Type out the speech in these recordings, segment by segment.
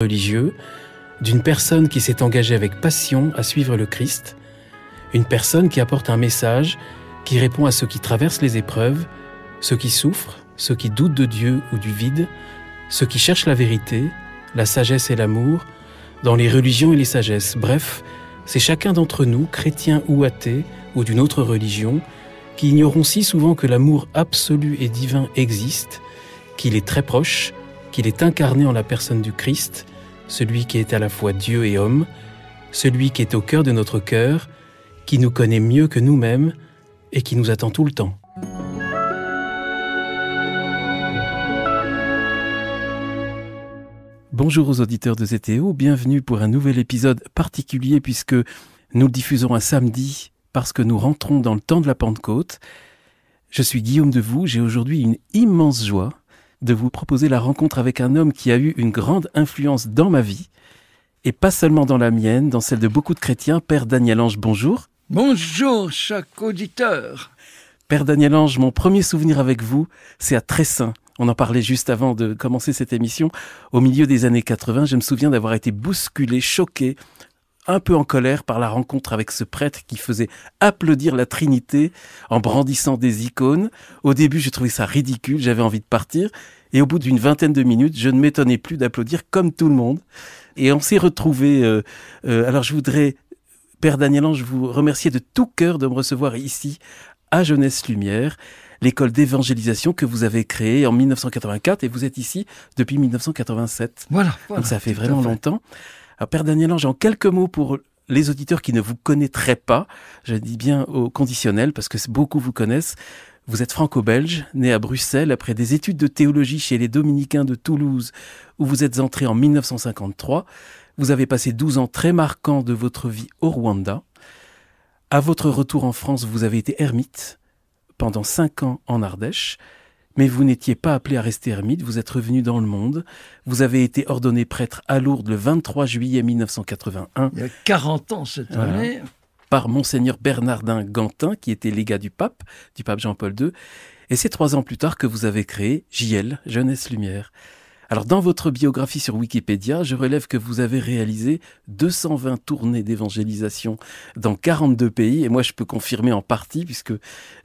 religieux, d'une personne qui s'est engagée avec passion à suivre le Christ, une personne qui apporte un message qui répond à ceux qui traversent les épreuves, ceux qui souffrent, ceux qui doutent de Dieu ou du vide, ceux qui cherchent la vérité, la sagesse et l'amour, dans les religions et les sagesses. Bref, c'est chacun d'entre nous, chrétiens ou athées, ou d'une autre religion, qui ignorons si souvent que l'amour absolu et divin existe, qu'il est très proche, qu'il est incarné en la personne du Christ, celui qui est à la fois Dieu et homme, celui qui est au cœur de notre cœur, qui nous connaît mieux que nous-mêmes et qui nous attend tout le temps. Bonjour aux auditeurs de ZTO, bienvenue pour un nouvel épisode particulier puisque nous le diffusons un samedi parce que nous rentrons dans le temps de la Pentecôte. Je suis Guillaume vous. j'ai aujourd'hui une immense joie de vous proposer la rencontre avec un homme qui a eu une grande influence dans ma vie, et pas seulement dans la mienne, dans celle de beaucoup de chrétiens. Père Daniel Ange, bonjour. Bonjour, chaque auditeur. Père Daniel Ange, mon premier souvenir avec vous, c'est à Tressin. On en parlait juste avant de commencer cette émission. Au milieu des années 80, je me souviens d'avoir été bousculé, choqué, un peu en colère par la rencontre avec ce prêtre qui faisait applaudir la Trinité en brandissant des icônes. Au début, j'ai trouvé ça ridicule, j'avais envie de partir. Et au bout d'une vingtaine de minutes, je ne m'étonnais plus d'applaudir comme tout le monde. Et on s'est retrouvés. Euh, euh, alors je voudrais, Père Daniel Ange, vous remercier de tout cœur de me recevoir ici, à Jeunesse Lumière, l'école d'évangélisation que vous avez créée en 1984. Et vous êtes ici depuis 1987. Voilà. Donc ça fait vraiment longtemps. Alors Père Daniel Ange, en quelques mots pour les auditeurs qui ne vous connaîtraient pas, je dis bien au conditionnel parce que beaucoup vous connaissent, vous êtes franco-belge, né à Bruxelles après des études de théologie chez les dominicains de Toulouse, où vous êtes entré en 1953. Vous avez passé 12 ans très marquants de votre vie au Rwanda. À votre retour en France, vous avez été ermite pendant 5 ans en Ardèche. Mais vous n'étiez pas appelé à rester ermite, vous êtes revenu dans le monde. Vous avez été ordonné prêtre à Lourdes le 23 juillet 1981. Il y a 40 ans cette année par monseigneur Bernardin Gantin, qui était légat du pape, du pape Jean-Paul II. Et c'est trois ans plus tard que vous avez créé JL, Jeunesse Lumière. Alors dans votre biographie sur Wikipédia, je relève que vous avez réalisé 220 tournées d'évangélisation dans 42 pays et moi je peux confirmer en partie puisque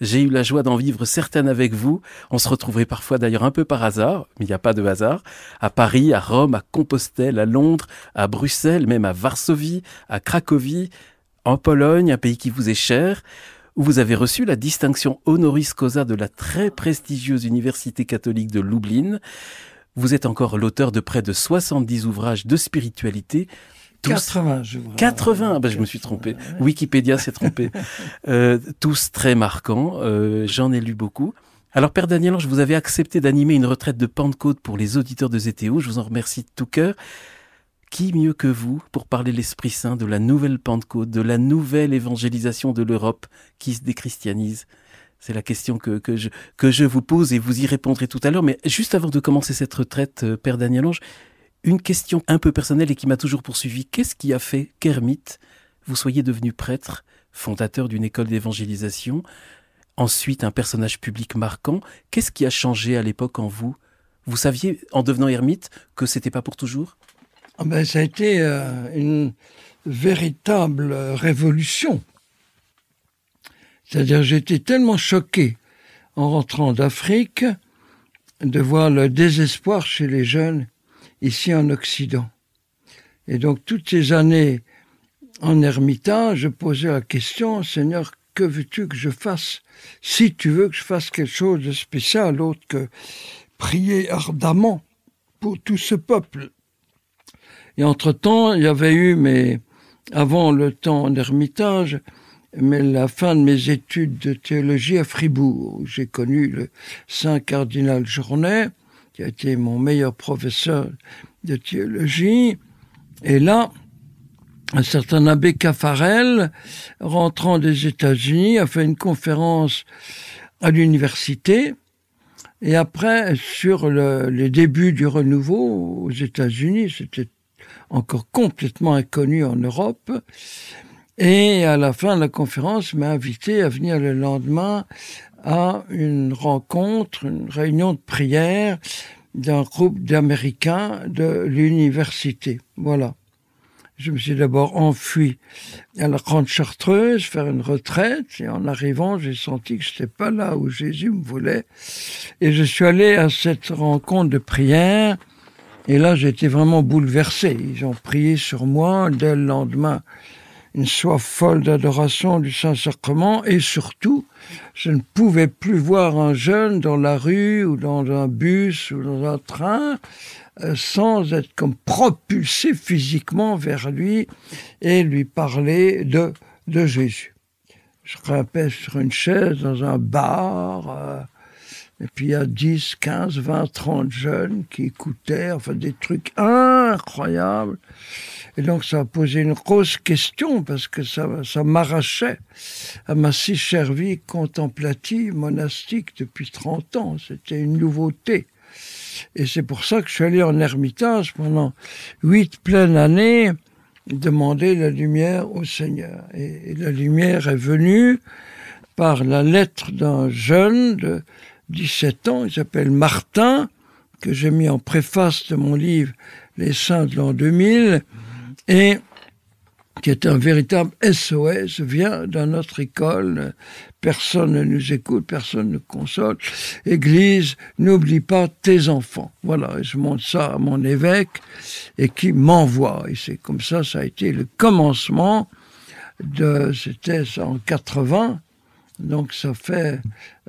j'ai eu la joie d'en vivre certaines avec vous. On se retrouverait parfois d'ailleurs un peu par hasard, mais il n'y a pas de hasard, à Paris, à Rome, à Compostelle, à Londres, à Bruxelles, même à Varsovie, à Cracovie, en Pologne, un pays qui vous est cher, où vous avez reçu la distinction honoris causa de la très prestigieuse Université catholique de Lublin. Vous êtes encore l'auteur de près de 70 ouvrages de spiritualité. 80, je 80, ah ben, je me suis trompé. Wikipédia s'est trompé. Euh, tous très marquants, euh, j'en ai lu beaucoup. Alors, Père Daniel, je vous avais accepté d'animer une retraite de Pentecôte pour les auditeurs de ZTO. Je vous en remercie de tout cœur qui mieux que vous pour parler l'Esprit Saint de la nouvelle Pentecôte, de la nouvelle évangélisation de l'Europe qui se déchristianise C'est la question que, je, que je vous pose et vous y répondrez tout à l'heure. Mais juste avant de commencer cette retraite, euh, Père Daniel Ange, une question un peu personnelle et qui m'a toujours poursuivi. Qu'est-ce qui a fait qu'ermite, vous soyez devenu prêtre, fondateur d'une école d'évangélisation, ensuite un personnage public marquant Qu'est-ce qui a changé à l'époque en vous Vous saviez, en devenant ermite, que c'était pas pour toujours ah ben, Ça a été euh, une véritable révolution. C'est-à-dire j'étais tellement choqué en rentrant d'Afrique de voir le désespoir chez les jeunes ici en Occident. Et donc toutes ces années en ermitage, je posais la question, Seigneur, que veux-tu que je fasse Si tu veux que je fasse quelque chose de spécial, autre que prier ardemment pour tout ce peuple, et entre-temps, il y avait eu, mais avant le temps d'Hermitage, mais la fin de mes études de théologie à Fribourg, où j'ai connu le saint cardinal Journet, qui a été mon meilleur professeur de théologie. Et là, un certain abbé Caffarel, rentrant des États-Unis, a fait une conférence à l'université. Et après, sur le, les débuts du renouveau aux États-Unis, c'était encore complètement inconnu en Europe. Et à la fin de la conférence, m'a invité à venir le lendemain à une rencontre, une réunion de prière d'un groupe d'Américains de l'université. Voilà. Je me suis d'abord enfui à la Grande Chartreuse faire une retraite et en arrivant, j'ai senti que n'était pas là où Jésus me voulait. Et je suis allé à cette rencontre de prière et là, j'étais vraiment bouleversé. Ils ont prié sur moi dès le lendemain. Une soif folle d'adoration du Saint-Sacrement et surtout, je ne pouvais plus voir un jeune dans la rue ou dans un bus ou dans un train euh, sans être comme propulsé physiquement vers lui et lui parler de, de Jésus. Je grimpais sur une chaise dans un bar, euh, et puis il y a 10, 15, 20, 30 jeunes qui écoutaient, enfin des trucs incroyables. Et donc ça a posé une grosse question parce que ça, ça m'arrachait à ma si chère vie contemplative, monastique depuis 30 ans. C'était une nouveauté. Et c'est pour ça que je suis allé en ermitage pendant huit pleines années demander la lumière au Seigneur. Et, et la lumière est venue par la lettre d'un jeune de 17 ans, il s'appelle Martin, que j'ai mis en préface de mon livre Les Saints de l'an 2000, et qui est un véritable SOS, vient dans autre école. Personne ne nous écoute, personne ne console. Église, n'oublie pas tes enfants. Voilà, et je montre ça à mon évêque et qui m'envoie. Et c'est comme ça, ça a été le commencement de, c'était en 80, donc ça fait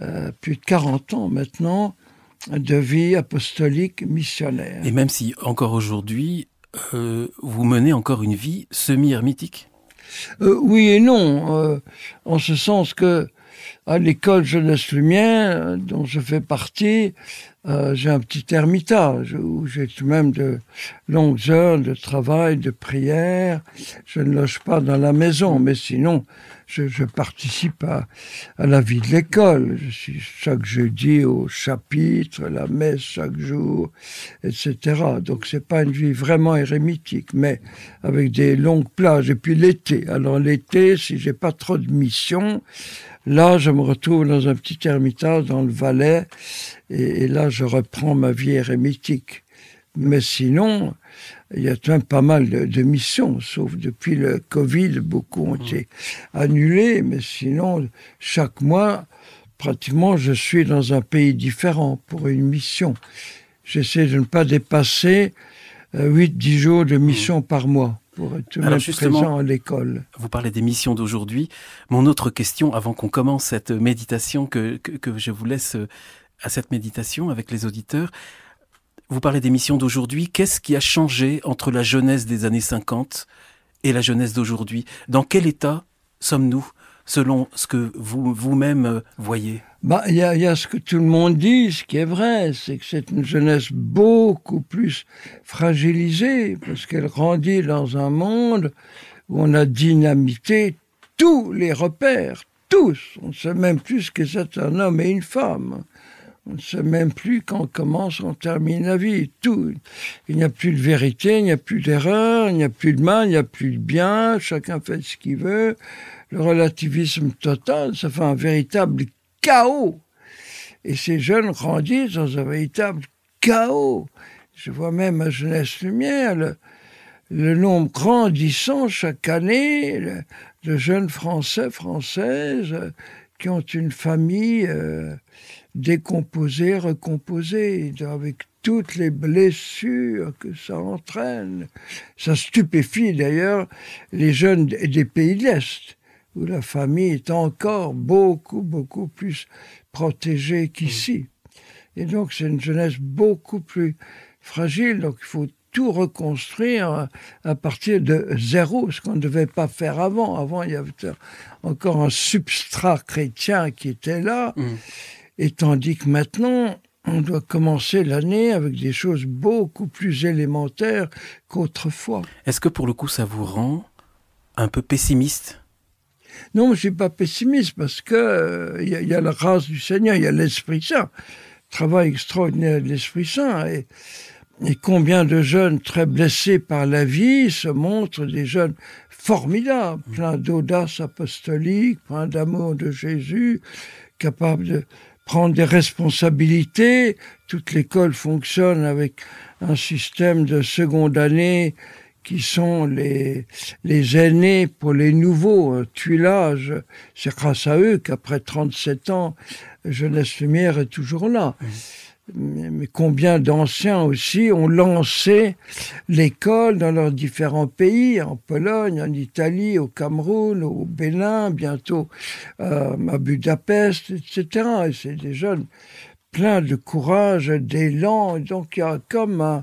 euh, plus de 40 ans maintenant de vie apostolique missionnaire. Et même si encore aujourd'hui, euh, vous menez encore une vie semi-hermétique euh, Oui et non, en ce sens que à l'école Jeunesse Lumière, dont je fais partie, euh, j'ai un petit ermitage où j'ai tout de même de longues heures de travail, de prière. Je ne loge pas dans la maison, mais sinon, je, je participe à, à, la vie de l'école. Je suis chaque jeudi au chapitre, la messe chaque jour, etc. Donc c'est pas une vie vraiment érémitique, mais avec des longues plages. Et puis l'été. Alors l'été, si j'ai pas trop de missions, Là, je me retrouve dans un petit ermitage dans le Valais, et, là, je reprends ma vie hérémitique. Mais sinon, il y a quand même pas mal de, de, missions, sauf depuis le Covid, beaucoup ont mmh. été annulées, mais sinon, chaque mois, pratiquement, je suis dans un pays différent pour une mission. J'essaie de ne pas dépasser 8-10 euh, jours de mmh. mission par mois. Alors justement, l'école. Vous parlez des missions d'aujourd'hui. Mon autre question, avant qu'on commence cette méditation que, que, je vous laisse euh, à cette méditation avec les auditeurs, vous parlez des missions d'aujourd'hui. Qu'est-ce qui a changé entre la jeunesse des années 50 et la jeunesse d'aujourd'hui Dans quel état sommes-nous selon ce que vous, vous-même euh, voyez bah, il y a, ce que tout le monde dit, ce qui est vrai, c'est que c'est une jeunesse beaucoup plus fragilisée parce qu'elle grandit dans un monde où on a dynamité tous les repères, tous. On ne sait même plus ce que c'est un homme et une femme. On ne sait même plus quand commence, on termine la vie. Tout. Il n'y a plus de vérité, il n'y a plus d'erreur, il n'y a plus de mal, il n'y a plus de bien. Chacun fait ce qu'il veut. Le relativisme total, ça fait un véritable chaos. Et ces jeunes grandissent dans un véritable chaos. Je vois même à Jeunesse Lumière le, nombre grandissant chaque année de jeunes Français, Françaises qui ont une famille euh, décomposée, recomposée, avec toutes les blessures que ça entraîne. Ça stupéfie d'ailleurs les jeunes des pays de l'Est où la famille est encore beaucoup, beaucoup plus protégée qu'ici. Et donc, c'est une jeunesse beaucoup plus fragile. Donc, il faut tout reconstruire euh, à partir de zéro, ce qu'on ne devait pas faire avant. Avant, il y avait encore un substrat chrétien qui était là. Hum. Et tandis que maintenant, on doit commencer l'année avec des choses beaucoup plus élémentaires qu'autrefois. Est-ce que pour le coup, ça vous rend un peu pessimiste non, je ne suis pas pessimiste parce que il euh, y, a la grâce du Seigneur, il y a l'Esprit Saint, travail extraordinaire de l'Esprit Saint. Et, et combien de jeunes très blessés par la vie se montrent des jeunes formidables, pleins d'audace apostolique, pleins d'amour de Jésus, capables de prendre des responsabilités. Toute l'école fonctionne avec un système de seconde année qui sont les, les aînés pour les nouveaux. Euh, tuilages, c'est grâce à eux qu'après 37 ans, Jeunesse Lumière est toujours là. Mais, combien d'anciens aussi ont lancé l'école dans leurs différents pays, en Pologne, en Italie, au Cameroun, au Bénin, bientôt euh, à Budapest, etc. Et c'est des jeunes plein de courage, d'élan. Donc il y a comme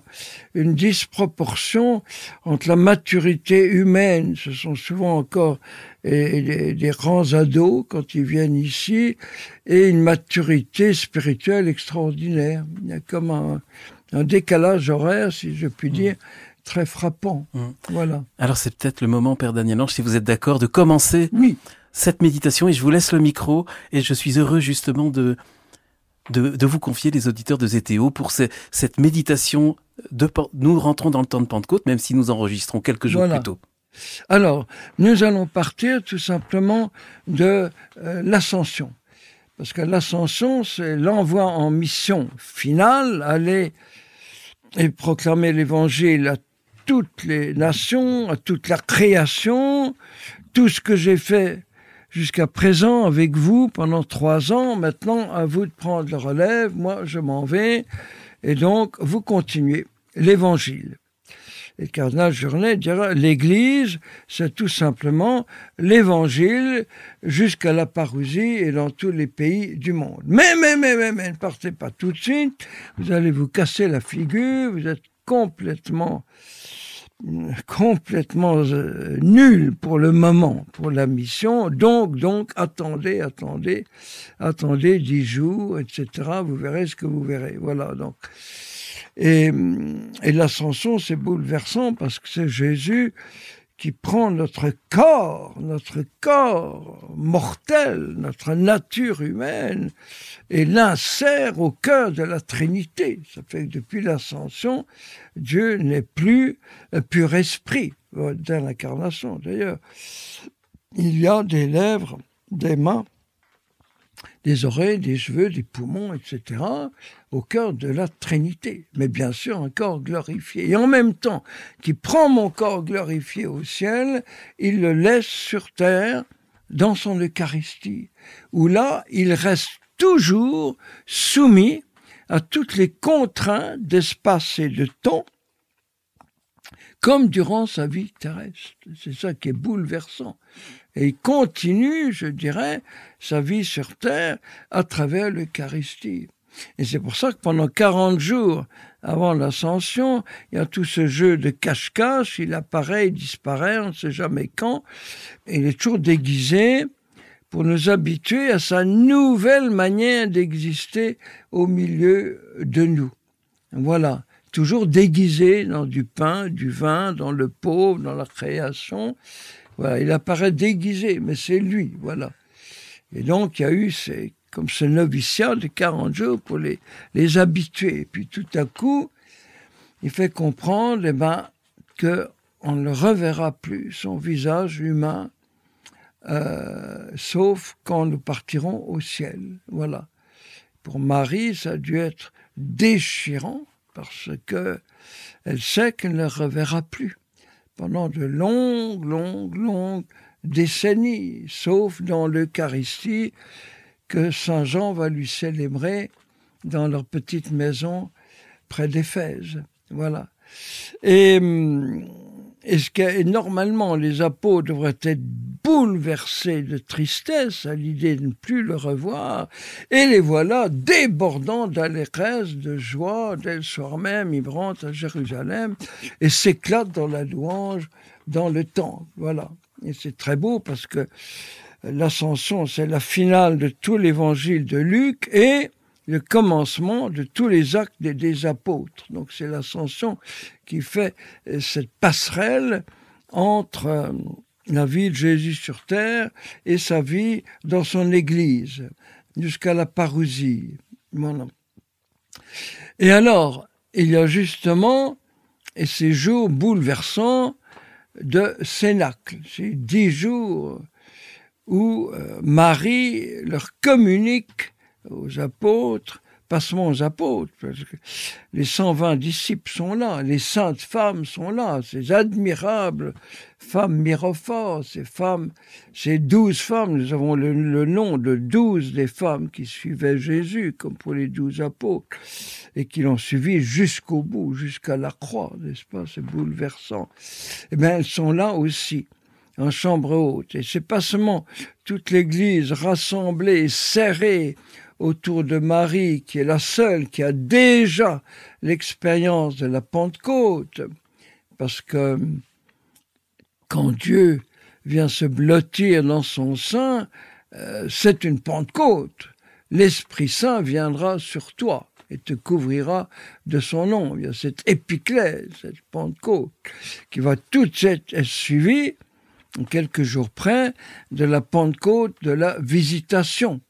une disproportion entre la maturité humaine, ce sont souvent encore des, des grands ados quand ils viennent ici, et une maturité spirituelle extraordinaire. Il y a comme un, décalage horaire, si je puis dire. Mm. très frappant. Mm. Voilà. Alors c'est peut-être le moment, Père Daniel Ange, si vous êtes d'accord, de commencer oui. cette méditation et je vous laisse le micro et je suis heureux justement de, de, vous confier, les auditeurs de ZTO, pour cette méditation. De, nous rentrons dans le temps de Pentecôte, même si nous enregistrons quelques jours plus tôt. Alors, nous allons partir tout simplement de euh, l'ascension. Parce que l'ascension, c'est l'envoi en mission finale, aller et proclamer l'évangile à toutes les nations, à toute la création, tout ce que j'ai fait jusqu'à présent avec vous pendant trois ans. Maintenant, à vous de prendre le relève. Moi, je m'en vais. Et donc, vous continuez l'évangile. Et le cardinal Journet dira, l'Église, c'est tout simplement l'Évangile jusqu'à la parousie et dans tous les pays du monde. Mais, mais, mais, mais, mais, ne partez pas tout de suite, vous allez vous casser la figure, vous êtes complètement complètement euh, nul pour le moment, pour la mission. Donc, donc, attendez, attendez, attendez dix jours, etc. Vous verrez ce que vous verrez. Voilà, donc. Et, et l'ascension, c'est bouleversant parce que c'est Jésus qui prend notre corps, notre corps mortel, notre nature humaine, et l'insère au cœur de la Trinité. Ça fait que depuis l'ascension, Dieu n'est plus pur esprit euh, dans l'incarnation. D'ailleurs, il y a des lèvres, des mains, des oreilles, des cheveux, des poumons, etc., au cœur de la Trinité, mais bien sûr un corps glorifié. Et en même temps qui prend mon corps glorifié au ciel, il le laisse sur terre dans son Eucharistie, où là, il reste toujours soumis à toutes les contraintes d'espace et de temps, comme durant sa vie terrestre. C'est ça qui est bouleversant et il continue, je dirais, sa vie sur terre à travers l'Eucharistie. Et c'est pour ça que pendant 40 jours avant l'ascension, il y a tout ce jeu de cache-cache, il apparaît, il disparaît, on ne sait jamais quand. il est toujours déguisé pour nous habituer à sa nouvelle manière d'exister au milieu de nous. Voilà, toujours déguisé dans du pain, du vin, dans le pauvre, dans la création il apparaît déguisé, mais c'est lui, voilà. Et donc, il y a eu ces, comme ce noviciat de 40 jours pour les, les habituer. puis, tout à coup, il fait comprendre, eh ben, que on ne le reverra plus, son visage humain, euh, sauf quand nous partirons au ciel. Voilà. Pour Marie, ça a dû être déchirant parce que elle sait qu'elle ne le reverra plus pendant de longues, longues, longues décennies, sauf dans l'Eucharistie que Saint Jean va lui célébrer dans leur petite maison près d'Éphèse. Voilà. Et, hum, et, ce que, normalement, les apôtres devraient être bouleversés de tristesse à l'idée de ne plus le revoir, et les voilà débordant d'allégresse, de joie, dès le soir même, ils à Jérusalem et s'éclatent dans la louange, dans le temps, Voilà. Et c'est très beau parce que l'ascension, c'est la finale de tout l'évangile de Luc et le commencement de tous les actes des apôtres. Donc c'est l'ascension qui fait euh, cette passerelle entre euh, la vie de Jésus sur terre et sa vie dans son Église, jusqu'à la parousie. Et alors, il y a justement et ces jours bouleversants de Cénacle, ces dix jours où euh, Marie leur communique aux apôtres passement aux apôtres, parce que les 120 disciples sont là, les saintes femmes sont là, ces admirables femmes mirophores, ces femmes, ces douze femmes, nous avons le, nom de douze des femmes qui suivaient Jésus, comme pour les douze apôtres, et qui l'ont suivi jusqu'au bout, jusqu'à la croix, n'est-ce pas, c'est bouleversant. Eh bien, elles sont là aussi en chambre haute. Et c'est pas seulement toute l'Église rassemblée, serrée autour de Marie, qui est la seule qui a déjà l'expérience de la Pentecôte, parce que quand Dieu vient se blottir dans son sein, euh, c'est une Pentecôte. L'Esprit Saint viendra sur toi et te couvrira de son nom. Il y a cette épiclèse, cette Pentecôte, qui va toute être suivie, quelques jours près, de la Pentecôte de la visitation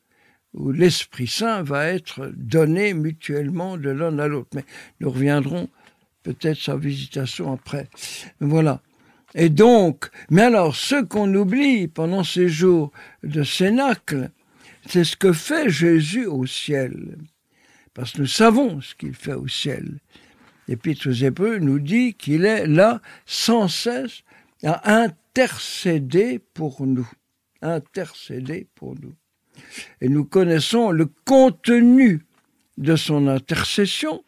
où l'Esprit Saint va être donné mutuellement de l'un à l'autre. Mais nous reviendrons peut-être sa visitation après. Voilà. Et donc, mais alors ce qu'on oublie pendant ces jours de Cénacle, c'est ce que fait Jésus au ciel. Parce que nous savons ce qu'il fait au ciel. L'Épître aux Hébreux nous dit qu'il est là sans cesse à intercéder pour nous. Intercéder pour nous et nous connaissons le contenu de son intercession.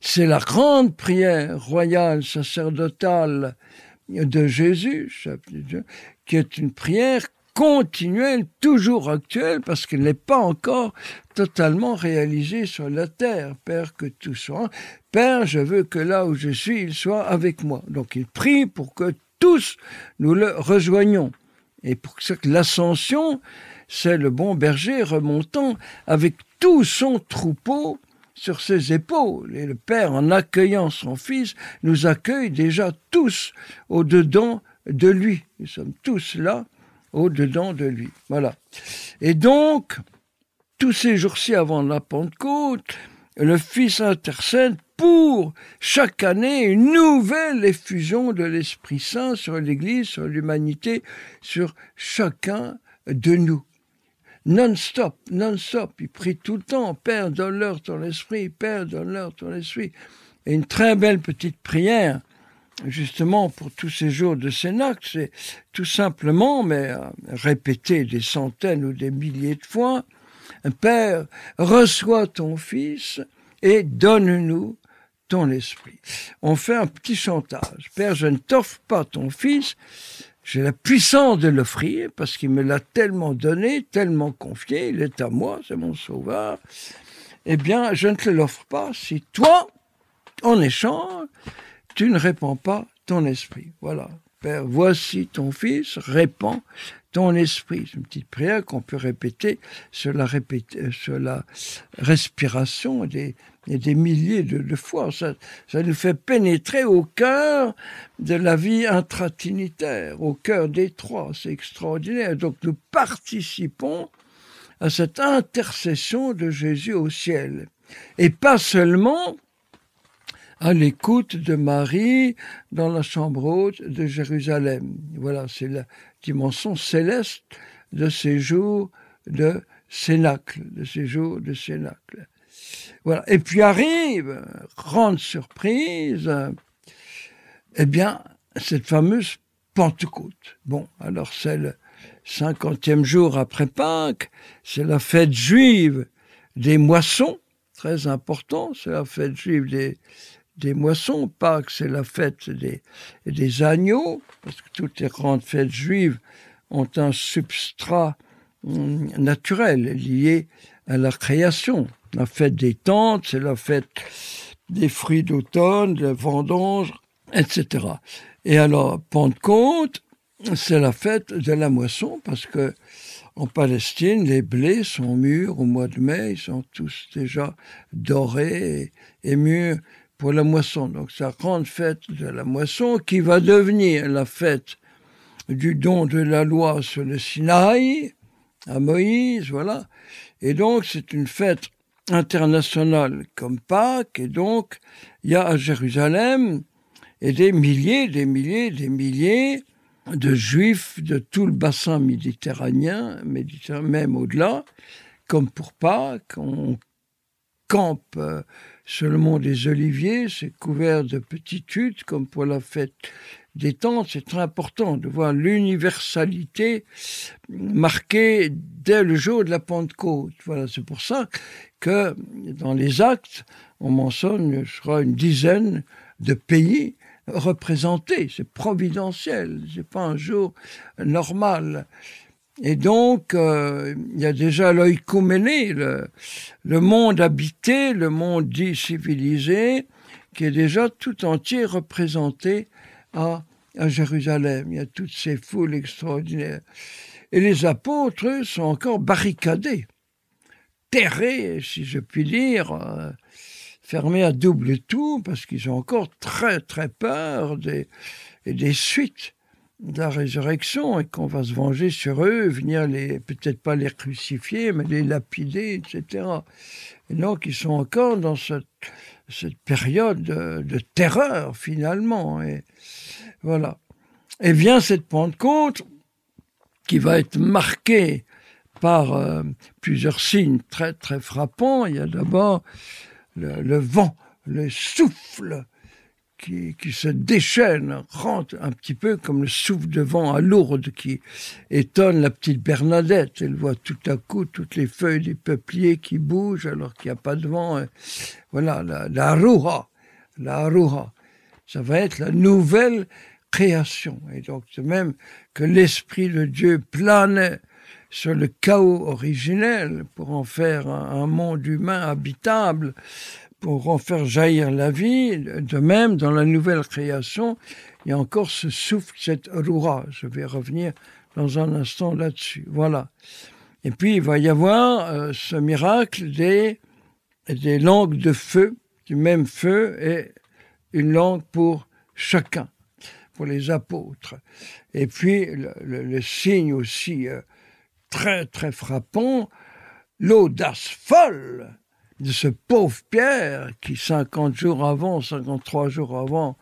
C'est la grande prière royale sacerdotale de Jésus, qui est une prière continuelle, toujours actuelle, parce qu'elle n'est pas encore totalement réalisée sur la terre. Père, que tout soit. Père, je veux que là où je suis, il soit avec moi. Donc il prie pour que tous nous le rejoignons. Et pour que l'ascension c'est le bon berger remontant avec tout son troupeau sur ses épaules. Et le Père, en accueillant son Fils, nous accueille déjà tous au-dedans de lui. Nous sommes tous là au-dedans de lui. Voilà. Et donc, tous ces jours-ci avant la Pentecôte, le Fils intercède pour chaque année une nouvelle effusion de l'Esprit Saint sur l'Église, sur l'humanité, sur chacun de nous non-stop, non-stop. Il prie tout le temps, Père, donne-leur ton esprit, Père, donne-leur ton esprit. Et une très belle petite prière, justement, pour tous ces jours de Cénac, c'est tout simplement, mais euh, répété des centaines ou des milliers de fois, Père, reçois ton Fils et donne-nous ton esprit. On fait un petit chantage. Père, je ne t'offre pas ton Fils, j'ai la puissance de l'offrir parce qu'il me l'a tellement donné, tellement confié, il est à moi, c'est mon sauveur. Eh bien, je ne te l'offre pas si toi, en échange, tu ne répands pas ton esprit. Voilà. Père, voici ton fils, répands ton esprit. C'est une petite prière qu'on peut répéter sur la, euh, sur respiration des, et des milliers de, fois. Ça, nous fait pénétrer au cœur de la vie intratinitaire, au cœur des trois. C'est extraordinaire. Donc nous participons à cette intercession de Jésus au ciel. Et pas seulement à l'écoute de Marie dans la chambre haute de Jérusalem. Voilà, c'est la dimension céleste de ces jours de Cénacle, de ces jours de Cénacle. Et puis arrive, grande surprise, eh bien, cette fameuse Pentecôte. Bon, alors c'est le cinquantième jour après Pâques, c'est la fête juive des moissons, très important, c'est la fête juive des, moissons. Pâques, c'est la fête des agneaux, parce que toutes les grandes fêtes juives ont un substrat hum, naturel lié à la création la fête des tentes, c'est la fête des fruits d'automne, de la vendange, etc. Et alors, Pentecôte, c'est la fête de la moisson parce que en Palestine, les blés sont mûrs au mois de mai, ils sont tous déjà dorés et, et mûrs pour la moisson. Donc c'est la grande fête de la moisson qui va devenir la fête du don de la loi sur le Sinaï à Moïse, voilà. Et donc c'est une fête international comme Pâques, et donc il y a à Jérusalem et des milliers, des milliers, des milliers de juifs de tout le bassin méditerranéen, même au-delà, comme pour Pâques, on campe euh, sur le mont des Oliviers, c'est couvert de petites huttes, comme pour la fête des c'est très important de voir l'universalité marquée dès le jour de la Pentecôte. Voilà, c'est pour ça que dans les actes, on mentionne, y aura une dizaine de pays représentés. C'est providentiel, c'est pas un jour normal. Et donc, euh, il y a déjà l'œil le, le monde habité, le monde dit civilisé, qui est déjà tout entier représenté ah, à, Jérusalem. Il y a toutes ces foules extraordinaires. Et les apôtres, sont encore barricadés, terrés, si je puis dire, euh, fermés à double tour, parce qu'ils ont encore très, très peur des, des suites de la résurrection et qu'on va se venger sur eux, venir les, peut-être pas les crucifier, mais les lapider, etc. Et donc, ils sont encore dans ce cette période de, terreur finalement. Et voilà. et bien, cette Pentecôte, qui va être marquée par euh, plusieurs signes très très frappants, il y a d'abord le, vent, le souffle qui, se déchaîne, rentre un petit peu comme le souffle de vent à Lourdes qui étonne la petite Bernadette. Elle voit tout à coup toutes les feuilles des peupliers qui bougent alors qu'il n'y a pas de vent. Voilà, la, la la rouha. Ça va être la nouvelle création. Et donc, de même que l'Esprit de Dieu plane sur le chaos originel pour en faire un monde humain habitable, pour en faire jaillir la vie. De même, dans la nouvelle création, il y a encore ce souffle, cette roura. Je vais revenir dans un instant là-dessus. Voilà. Et puis, il va y avoir euh, ce miracle des, langues de feu, du même feu, et une langue pour chacun, pour les apôtres. Et puis, le, signe aussi euh, très, très frappant, l'audace folle de ce pauvre Pierre qui, 50 jours avant, 53 jours avant,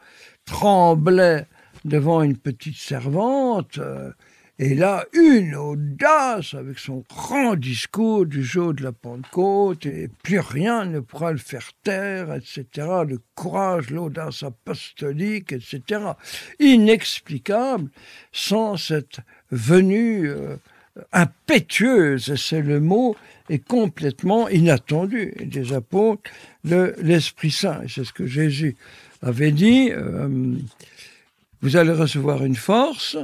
tremblait devant une petite servante. Euh, et là, une audace avec son grand discours du jour de la Pentecôte, et plus rien ne pourra le faire taire, etc. Le courage, l'audace apostolique, etc. Inexplicable sans cette venue euh, impétueuse, c'est le mot, et complètement inattendu des apôtres, l'Esprit Saint. C'est ce que Jésus avait dit, euh, vous allez recevoir une force,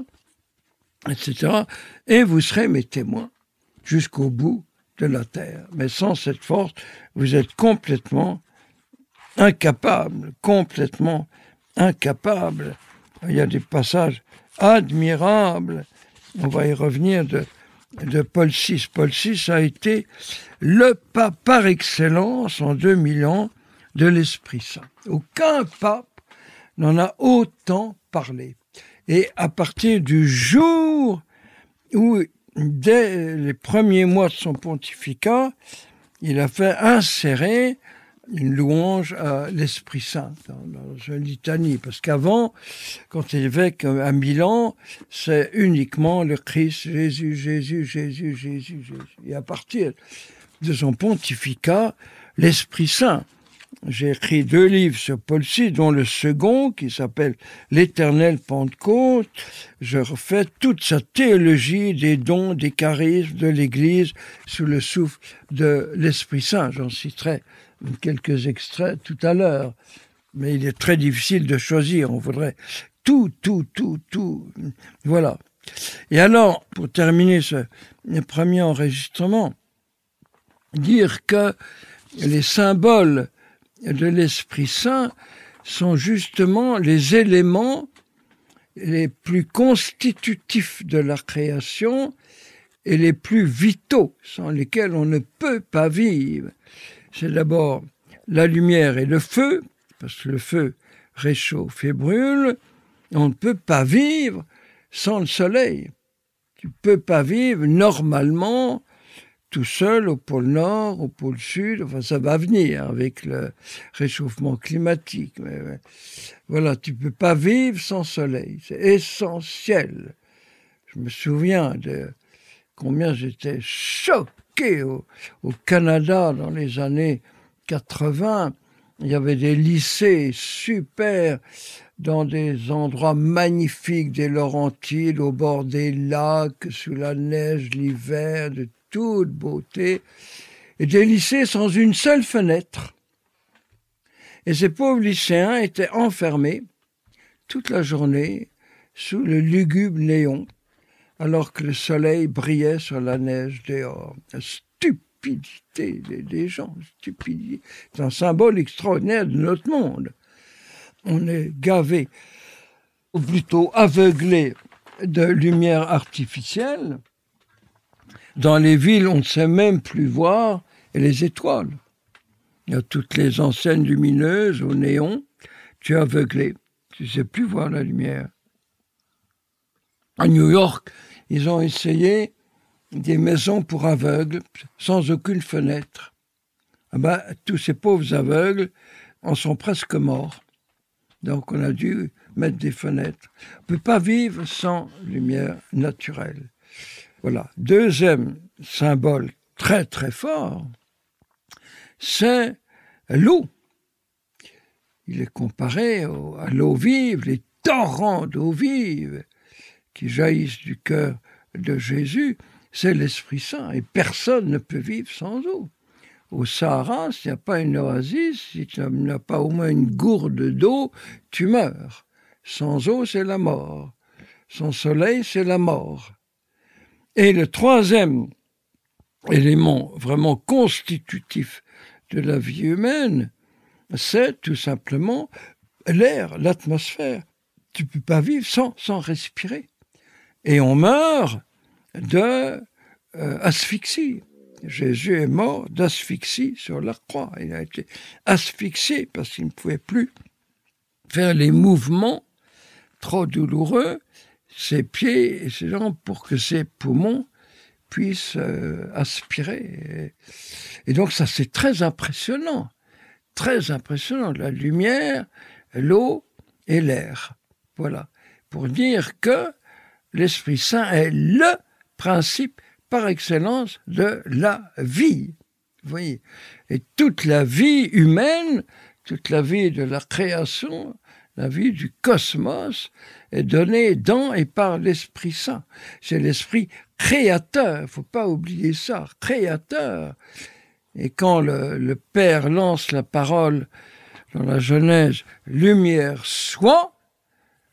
etc., et vous serez mes témoins jusqu'au bout de la terre. Mais sans cette force, vous êtes complètement incapable, complètement incapable. Il y a des passages admirables, on va y revenir, de, de Paul VI. Paul VI a été le pape par excellence en 2000 ans de l'Esprit Saint. Aucun pape n'en a autant parlé. Et à partir du jour où, dès les premiers mois de son pontificat, il a fait insérer une louange à l'Esprit Saint dans, une litanie, parce qu'avant, quand il évêque à Milan, c'est uniquement le Christ, Jésus, Jésus, Jésus, Jésus, Jésus. Et à partir de son pontificat, l'Esprit Saint. J'ai écrit deux livres sur Paul-ci, dont le second, qui s'appelle L'éternel Pentecôte. Je refais toute sa théologie des dons, des charismes de l'Église sous le souffle de l'Esprit Saint. J'en citerai quelques extraits tout à l'heure, mais il est très difficile de choisir. On voudrait tout, tout, tout, tout. Voilà. Et alors, pour terminer ce premier enregistrement, dire que les symboles de l'Esprit Saint sont justement les éléments les plus constitutifs de la création et les plus vitaux, sans lesquels on ne peut pas vivre c'est d'abord la lumière et le feu, parce que le feu réchauffe et brûle. On ne peut pas vivre sans le soleil. Tu ne peux pas vivre normalement tout seul au pôle Nord, au pôle Sud. Enfin, ça va venir avec le réchauffement climatique. Mais, voilà, tu ne peux pas vivre sans soleil. C'est essentiel. Je me souviens de combien j'étais choqué au, Canada dans les années 80. Il y avait des lycées super dans des endroits magnifiques des Laurentides, au bord des lacs, sous la neige l'hiver, de toute beauté, et des lycées sans une seule fenêtre. Et ces pauvres lycéens étaient enfermés toute la journée sous le lugubre néon alors que le soleil brillait sur la neige dehors. Stupidité des, gens, stupidité. C'est un symbole extraordinaire de notre monde. On est gavé, ou plutôt aveuglé de lumière artificielle. Dans les villes, on ne sait même plus voir les étoiles. Il y a toutes les enseignes lumineuses au néon. Tu es aveuglé. Tu ne sais plus voir la lumière. À New York, ils ont essayé des maisons pour aveugles sans aucune fenêtre. Ah ben, tous ces pauvres aveugles en sont presque morts. Donc on a dû mettre des fenêtres. On ne peut pas vivre sans lumière naturelle. Voilà. Deuxième symbole très très fort, c'est l'eau. Il est comparé à l'eau vive, les torrents d'eau vive qui jaillissent du cœur de Jésus, c'est l'Esprit Saint, et personne ne peut vivre sans eau. Au Sahara, s'il n'y a pas une oasis, si tu n'as pas au moins une gourde d'eau, tu meurs. Sans eau, c'est la mort. Sans soleil, c'est la mort. Et le troisième élément vraiment constitutif de la vie humaine, c'est tout simplement l'air, l'atmosphère. Tu ne peux pas vivre sans respirer et on meurt de euh, asphyxie. Jésus est mort d'asphyxie sur la croix. Il a été asphyxié parce qu'il ne pouvait plus faire les mouvements trop douloureux, ses pieds et ses jambes, pour que ses poumons puissent euh, aspirer. Et, donc ça, c'est très impressionnant. Très impressionnant. La lumière, l'eau et l'air. Voilà. Pour dire que l'Esprit Saint est le principe par excellence de la vie. voyez Et toute la vie humaine, toute la vie de la création, la vie du cosmos est donnée dans et par l'Esprit Saint. C'est l'Esprit créateur, faut pas oublier ça, créateur. Et quand le Père lance la parole dans la Genèse, lumière soit,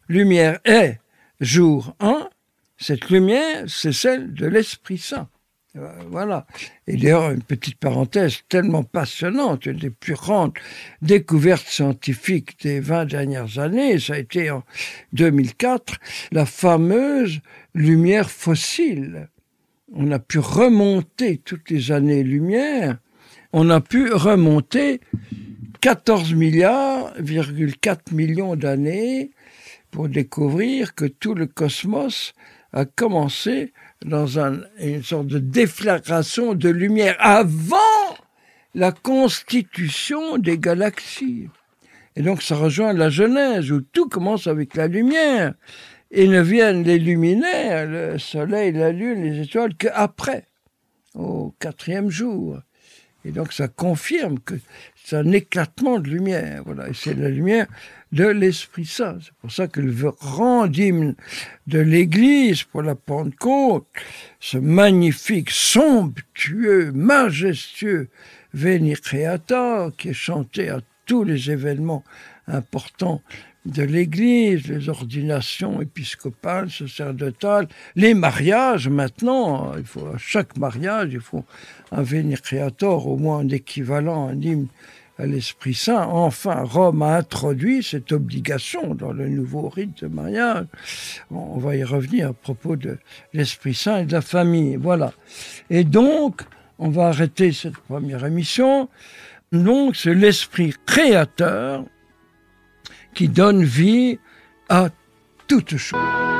lumière est, jour 1, cette lumière, c'est celle de l'Esprit Saint. Euh, voilà. Et d'ailleurs, une petite parenthèse tellement passionnante, une des plus grandes découvertes scientifiques des 20 dernières années, ça a été en 2004, la fameuse lumière fossile. On a pu remonter toutes les années-lumière, on a pu remonter 14 4 millions d'années pour découvrir que tout le cosmos a commencé dans un, une sorte de déflagration de lumière avant la constitution des galaxies. Et donc ça rejoint la Genèse où tout commence avec la lumière et ne viennent les luminaires, le soleil, la lune, les étoiles qu'après, au quatrième jour. Et donc ça confirme que c'est un éclatement de lumière. Voilà, et c'est la lumière de l'Esprit Saint. C'est pour ça que le grand hymne de l'Église pour la Pentecôte, ce magnifique, somptueux, majestueux Veni Creator, qui est chanté à tous les événements importants de l'Église, les ordinations épiscopales, sacerdotales, les mariages maintenant. Il faut, à chaque mariage, il faut un Veni Creator, au moins un équivalent, un hymne l'Esprit Saint. Enfin, Rome a introduit cette obligation dans le nouveau rite de mariage. On va y revenir à propos de l'Esprit Saint et de la famille. Voilà. Et donc, on va arrêter cette première émission. Donc, c'est l'Esprit créateur qui donne vie à toute chose.